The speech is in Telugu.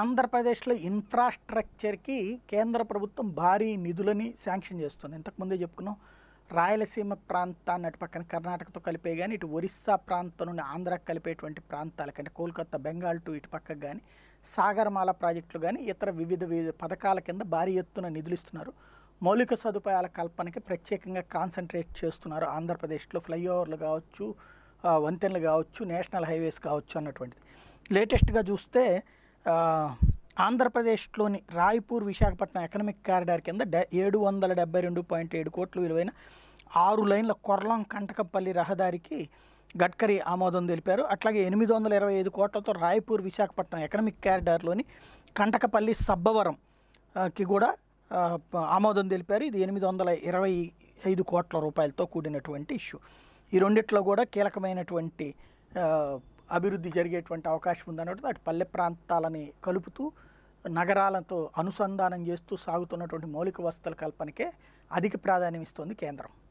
ఆంధ్రప్రదేశ్లో ఇన్ఫ్రాస్ట్రక్చర్కి కేంద్ర ప్రభుత్వం భారీ నిధులని శాంక్షన్ చేస్తుంది ఇంతకుముందే చెప్పుకున్నాం రాయలసీమ ప్రాంతాన్ని అటు పక్కన కర్ణాటకతో కలిపే కానీ ఇటు ఒరిస్సా ప్రాంతం నుండి ఆంధ్రాకి కలిపేటువంటి ప్రాంతాల కంటే కోల్కతా బెంగాల్ టు ఇటు పక్కకు కానీ సాగరమాల ప్రాజెక్టులు కానీ ఇతర వివిధ వివిధ పథకాల కింద భారీ ఎత్తున నిధులు ఇస్తున్నారు మౌలిక సదుపాయాల కల్పనకి ప్రత్యేకంగా కాన్సన్ట్రేట్ చేస్తున్నారు ఆంధ్రప్రదేశ్లో ఫ్లైఓవర్లు కావచ్చు వంతెనలు కావచ్చు నేషనల్ హైవేస్ కావచ్చు అన్నటువంటిది లేటెస్ట్గా చూస్తే ఆంధ్రప్రదేశ్లోని రాయ్పూర్ విశాఖపట్నం ఎకనమిక్ కారిడార్ కింద డె ఏడు వందల డెబ్బై రెండు పాయింట్ ఏడు కోట్లు విలువైన ఆరు లైన్ల కొర్లం కంటకపల్లి రహదారికి గడ్కరీ ఆమోదం తెలిపారు అట్లాగే ఎనిమిది వందల ఇరవై ఐదు కోట్లతో రాయ్పూర్ విశాఖపట్నం ఎకనమిక్ కారిడార్లోని కంటకపల్లి సబ్బవరంకి కూడా ఆమోదం తెలిపారు ఇది ఎనిమిది వందల ఇరవై ఐదు కోట్ల రూపాయలతో కూడినటువంటి ఇష్యూ ఈ రెండిట్లో కూడా కీలకమైనటువంటి అభివృద్ధి జరిగేటువంటి అవకాశం ఉందన్నట్టు అటు పల్లె ప్రాంతాలని కలుపుతూ నగరాలతో అనుసంధానం చేస్తూ సాగుతున్నటువంటి మౌలిక వసతుల కల్పనకే అధిక ప్రాధాన్యం ఇస్తోంది కేంద్రం